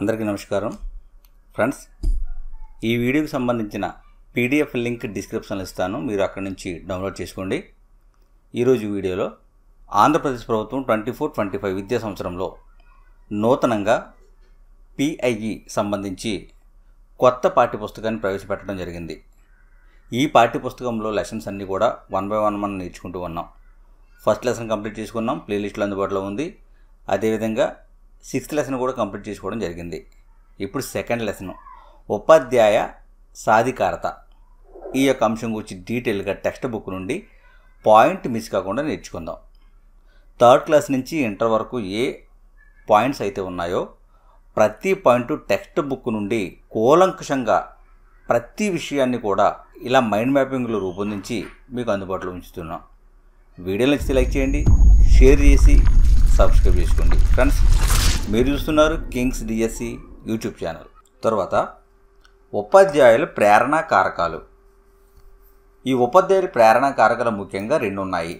అందరికీ నమస్కారం ఫ్రెండ్స్ ఈ వీడియోకి సంబంధించిన పీడిఎఫ్ లింక్ డిస్క్రిప్షన్లో ఇస్తాను మీరు అక్కడి నుంచి డౌన్లోడ్ చేసుకోండి ఈరోజు వీడియోలో ఆంధ్రప్రదేశ్ ప్రభుత్వం ట్వంటీ ఫోర్ ట్వంటీ ఫైవ్ విద్యా సంవత్సరంలో నూతనంగా పిఐఈ సంబంధించి కొత్త పాఠ్యపుస్తకాన్ని ప్రవేశపెట్టడం జరిగింది ఈ పాఠ్యపుస్తకంలో లెసన్స్ అన్నీ కూడా వన్ బై వన్ మనం నేర్చుకుంటూ ఉన్నాం ఫస్ట్ లెసన్ కంప్లీట్ చేసుకున్నాం ప్లేలిస్ట్లో అందుబాటులో ఉంది అదేవిధంగా సిక్స్త్ లెసన్ కూడా కంప్లీట్ చేసుకోవడం జరిగింది ఇప్పుడు సెకండ్ లెసన్ ఉపాధ్యాయ సాధికారత ఈ యొక్క అంశం గురించి డీటెయిల్గా టెక్స్ట్ బుక్ నుండి పాయింట్ మిస్ కాకుండా నేర్చుకుందాం థర్డ్ క్లాస్ నుంచి ఇంటర్ వరకు ఏ పాయింట్స్ అయితే ఉన్నాయో ప్రతి పాయింట్ టెక్స్ట్ బుక్ నుండి కూలంకుషంగా ప్రతి విషయాన్ని కూడా ఇలా మైండ్ మ్యాపింగ్లు రూపొందించి మీకు అందుబాటులో ఉంచుతున్నాం వీడియో నచ్చితే లైక్ చేయండి షేర్ చేసి సబ్స్క్రైబ్ చేసుకోండి ఫ్రెండ్స్ మీరు చూస్తున్నారు కింగ్స్ డిఎస్సి యూట్యూబ్ ఛానల్ తర్వాత ఉపాధ్యాయుల ప్రేరణా కారకాలు ఈ ఉపాధ్యాయుల ప్రేరణ కారకాలు ముఖ్యంగా రెండు ఉన్నాయి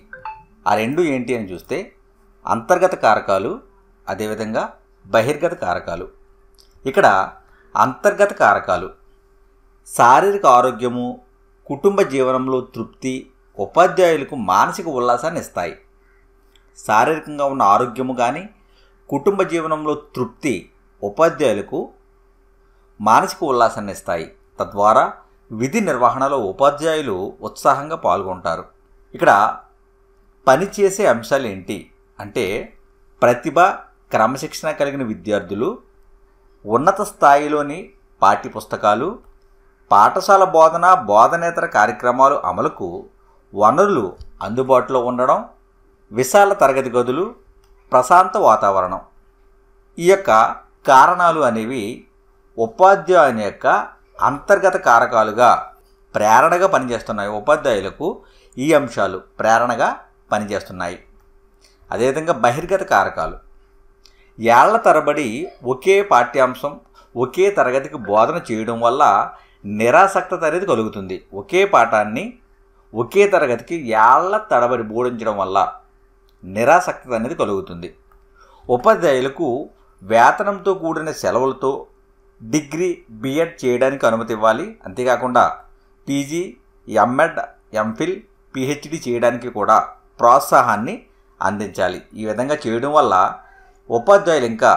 ఆ రెండు ఏంటి అని చూస్తే అంతర్గత కారకాలు అదేవిధంగా బహిర్గత కారకాలు ఇక్కడ అంతర్గత కారకాలు శారీరక ఆరోగ్యము కుటుంబ జీవనంలో తృప్తి ఉపాధ్యాయులకు మానసిక ఉల్లాసాన్ని ఇస్తాయి శారీరకంగా ఉన్న ఆరోగ్యము కానీ కుటుంబ జీవనంలో తృప్తి ఉపాధ్యాయులకు మానసిక ఉల్లాసాన్ని ఇస్తాయి తద్వారా విధి నిర్వహణలో ఉపాధ్యాయులు ఉత్సాహంగా పాల్గొంటారు ఇక్కడ పనిచేసే అంశాలు ఏంటి అంటే ప్రతిభ క్రమశిక్షణ కలిగిన విద్యార్థులు ఉన్నత స్థాయిలోని పాఠ్యపుస్తకాలు పాఠశాల బోధన బోధనేతర కార్యక్రమాలు అమలుకు వనరులు అందుబాటులో ఉండడం విశాల తరగతి గదులు ప్రశాంత వాతావరణం ఈ యొక్క కారణాలు అనేవి ఉపాధ్యాయుని యొక్క అంతర్గత కారకాలుగా ప్రేరణగా పనిచేస్తున్నాయి ఉపాధ్యాయులకు ఈ అంశాలు ప్రేరణగా పనిచేస్తున్నాయి అదేవిధంగా బహిర్గత కారకాలు ఏళ్ల తరబడి ఒకే పాఠ్యాంశం ఒకే తరగతికి బోధన చేయడం వల్ల నిరాసక్తత అనేది కలుగుతుంది ఒకే పాఠాన్ని ఒకే తరగతికి ఏళ్ల తడబడి బోధించడం వల్ల నిరాసక్తి అనేది కలుగుతుంది ఉపాధ్యాయులకు వేతనంతో కూడిన సెలవులతో డిగ్రీ బిఎడ్ చేయడానికి అనుమతి ఇవ్వాలి అంతేకాకుండా పీజీ ఎంఎడ్ ఎంఫిల్ పిహెచ్డి చేయడానికి కూడా ప్రోత్సాహాన్ని అందించాలి ఈ విధంగా చేయడం వల్ల ఉపాధ్యాయులు ఇంకా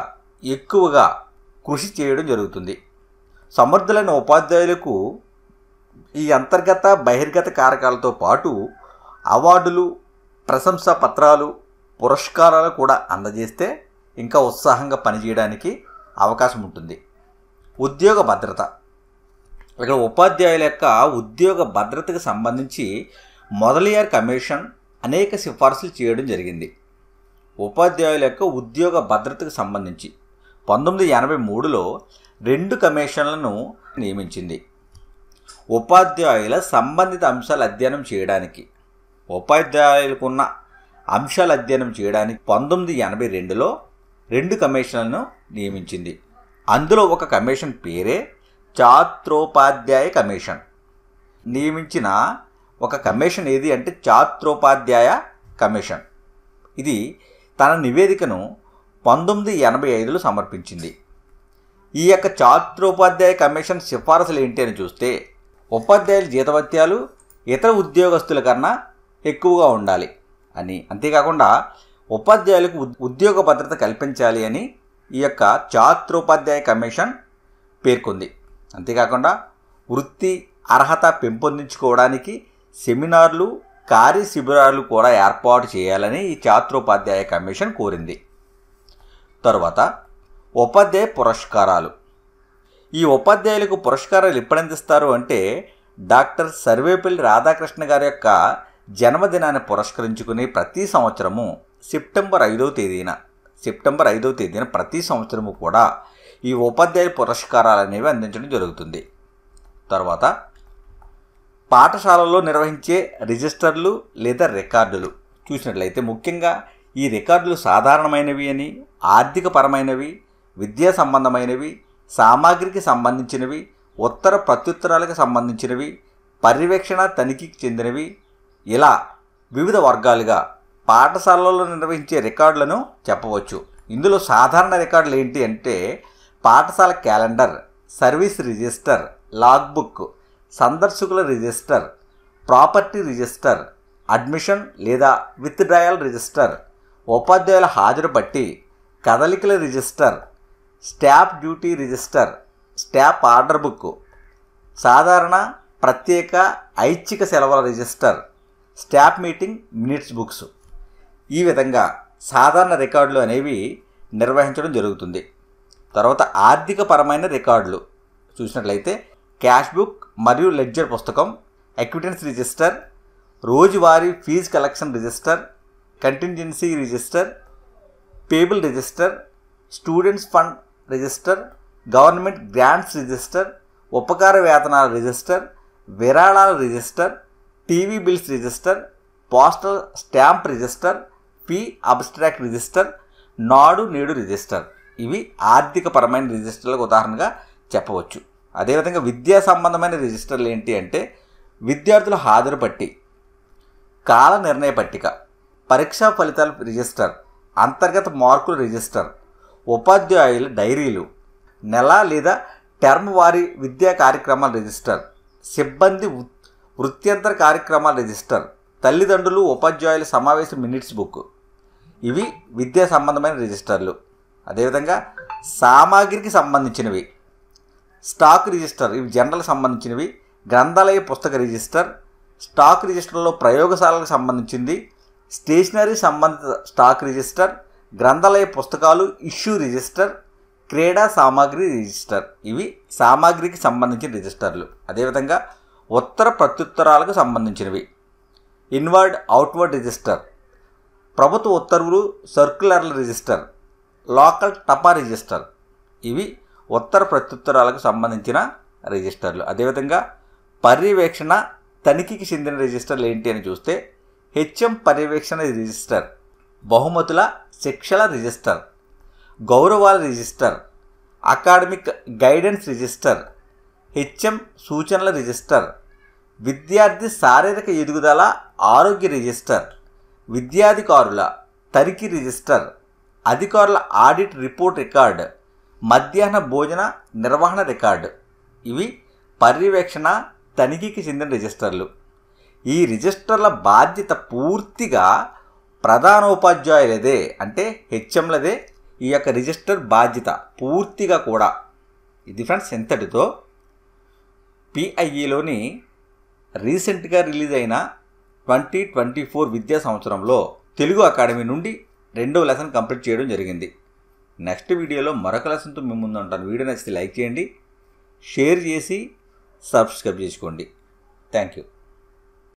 ఎక్కువగా కృషి చేయడం జరుగుతుంది సమర్థులైన ఉపాధ్యాయులకు ఈ అంతర్గత బహిర్గత కారకాలతో పాటు అవార్డులు ప్రశంసా పత్రాలు పురస్కారాలు కూడా అందజేస్తే ఇంకా ఉత్సాహంగా పనిచేయడానికి అవకాశం ఉంటుంది ఉద్యోగ భద్రత ఇక్కడ ఉపాధ్యాయుల యొక్క ఉద్యోగ భద్రతకు సంబంధించి మొదలయ్యార్ కమిషన్ అనేక సిఫార్సులు చేయడం జరిగింది ఉపాధ్యాయుల యొక్క ఉద్యోగ భద్రతకు సంబంధించి పంతొమ్మిది ఎనభై మూడులో రెండు కమిషన్లను నియమించింది ఉపాధ్యాయుల సంబంధిత అంశాలు అధ్యయనం చేయడానికి ఉపాధ్యాయులకున్న అంశాలు అధ్యయనం చేయడానికి పంతొమ్మిది ఎనభై రెండులో రెండు కమిషన్లను నియమించింది అందులో ఒక కమిషన్ పేరే ఛాత్రోపాధ్యాయ కమిషన్ నియమించిన ఒక కమిషన్ ఏది అంటే ఛాత్రోపాధ్యాయ కమిషన్ ఇది తన నివేదికను పంతొమ్మిది ఎనభై ఐదులో సమర్పించింది ఈ యొక్క ఛాత్రోపాధ్యాయ కమిషన్ సిఫారసులు ఏంటి అని చూస్తే ఉపాధ్యాయుల జీతవత్యాలు ఇతర ఉద్యోగస్తుల కన్నా ఎక్కువగా ఉండాలి అని అంతేకాకుండా ఉపాధ్యాయులకు ఉద్యోగ భద్రత కల్పించాలి అని ఈ యొక్క ఛాత్రోపాధ్యాయ కమిషన్ పేర్కొంది అంతేకాకుండా వృత్తి అర్హత పెంపొందించుకోవడానికి సెమినార్లు కార్య శిబిరాలు కూడా ఏర్పాటు చేయాలని ఈ ఛాత్రోపాధ్యాయ కమిషన్ కోరింది తరువాత ఉపాధ్యాయ పురస్కారాలు ఈ ఉపాధ్యాయులకు పురస్కారాలు ఎప్పుడందిస్తారు అంటే డాక్టర్ సర్వేపల్లి రాధాకృష్ణ గారి యొక్క జన్మదినాన్ని పురస్కరించుకుని ప్రతి సంవత్సరము సెప్టెంబర్ ఐదవ తేదీన సెప్టెంబర్ ఐదవ తేదీన ప్రతి సంవత్సరము కూడా ఈ ఉపాధ్యాయ పురస్కారాలు అనేవి అందించడం జరుగుతుంది తర్వాత పాఠశాలలో నిర్వహించే రిజిస్టర్లు లేదా రికార్డులు చూసినట్లయితే ముఖ్యంగా ఈ రికార్డులు సాధారణమైనవి అని ఆర్థికపరమైనవి విద్యా సంబంధమైనవి సామాగ్రికి సంబంధించినవి ఉత్తర ప్రత్యుత్తరాలకు సంబంధించినవి పర్యవేక్షణ తనిఖీకి చెందినవి ఇలా వివిధ వర్గాలుగా పాఠశాలలో నిర్వహించే రికార్డులను చెప్పవచ్చు ఇందులో సాధారణ రికార్డులు ఏంటి అంటే పాఠశాల క్యాలెండర్ సర్వీస్ రిజిస్టర్ లాగ్బుక్ సందర్శకుల రిజిస్టర్ ప్రాపర్టీ రిజిస్టర్ అడ్మిషన్ లేదా విత్డ్రాయల్ రిజిస్టర్ ఉపాధ్యాయుల హాజరు బట్టి కదలికల register staff duty register staff order book సాధారణ ప్రత్యేక ఐచ్ఛిక సెలవుల register staff meeting minutes books ఈ విధంగా సాధారణ రికార్డులు అనేవి నిర్వహించడం జరుగుతుంది తర్వాత ఆర్థిక పరమైన రికార్డులు చూసినట్లయితే క్యాష్ బుక్ మరియు లెడ్జర్ పుస్తకం ఎక్విటెన్స్ రిజిస్టర్ రోజువారీ fee collection register contingency register payable register students fund register government grants register ఉపకార వేతనాల రిజిస్టర్ విరాళాల register TV bills register postal stamp register P abstract register Nadu Nedu register ఇవి ఆర్థికపరమైన రిజిస్టర్లకు ఉదాహరణగా చెప్పవచ్చు అదేవిధంగా విద్యా సంబంధమైన రిజిస్టర్లు ఏంటి అంటే విద్యార్థుల హాజరు పట్టి కాల నిర్ణయ పట్టిక పరీక్షా ఫలితాల రిజిస్టర్ అంతర్గత మార్కుల రిజిస్టర్ ఉపాధ్యాయుల డైరీలు నెల లేదా టర్మ్ వారి విద్యా కార్యక్రమాల రిజిస్టర్ సిబ్బంది వృత్యంతర కార్యక్రమాల రిజిస్టర్ తల్లిదండ్రులు ఉపాధ్యాయుల సమావేశ మినిట్స్ బుక్ ఇవి విద్యా సంబంధమైన రిజిస్టర్లు అదేవిధంగా సామాగ్రికి సంబంధించినవి స్టాక్ రిజిస్టర్ ఇవి జనరల్ సంబంధించినవి గ్రంథాలయ పుస్తక రిజిస్టర్ స్టాక్ రిజిస్టర్లో ప్రయోగశాలకు సంబంధించింది స్టేషనరీ సంబంధిత స్టాక్ రిజిస్టర్ గ్రంథాలయ పుస్తకాలు ఇష్యూ రిజిస్టర్ క్రీడా సామాగ్రి రిజిస్టర్ ఇవి సామాగ్రికి సంబంధించిన రిజిస్టర్లు అదేవిధంగా ఉత్తర ప్రత్యుత్తరాలకు సంబంధించినవి ఇన్వర్డ్ అవుట్వర్డ్ రిజిస్టర్ ప్రభుత్వ ఉత్తర్వులు సర్క్యులర్ల రిజిస్టర్ లోకల్ టపా రిజిస్టర్ ఇవి ఉత్తర ప్రత్యుత్తరాలకు సంబంధించిన రిజిస్టర్లు అదేవిధంగా పర్యవేక్షణ తనిఖీకి చెందిన రిజిస్టర్లు ఏంటి అని చూస్తే హెచ్ఎం పర్యవేక్షణ రిజిస్టర్ బహుమతుల శిక్షల రిజిస్టర్ గౌరవాల register academic guidance register HM సూచనల రిజిస్టర్ విద్యార్థి శారీరక ఎదుగుదల ఆరోగ్య రిజిస్టర్ విద్యాధికారుల తనిఖీ రిజిస్టర్ అధికారుల ఆడిట్ రిపోర్ట్ రికార్డ్ మధ్యాహ్న భోజన నిర్వహణ రికార్డు ఇవి పర్యవేక్షణ తనిఖీకి చెందిన రిజిస్టర్లు ఈ రిజిస్టర్ల బాధ్యత పూర్తిగా ప్రధాన ఉపాధ్యాయులదే అంటే హెచ్ఎంలదే ఈ యొక్క రిజిస్టర్ బాధ్యత పూర్తిగా కూడా ఇది ఫ్రెండ్స్ ఎంతటితో పిఐఈలోని రీసెంట్గా రిలీజ్ అయిన ట్వంటీ ట్వంటీ ఫోర్ విద్యా సంవత్సరంలో తెలుగు అకాడమీ నుండి రెండో లెసన్ కంప్లీట్ చేయడం జరిగింది నెక్స్ట్ వీడియోలో మరొక లెసన్తో మేము ముందు ఉంటాను వీడియో నచ్చితే లైక్ చేయండి షేర్ చేసి సబ్స్క్రైబ్ చేసుకోండి థ్యాంక్ యూ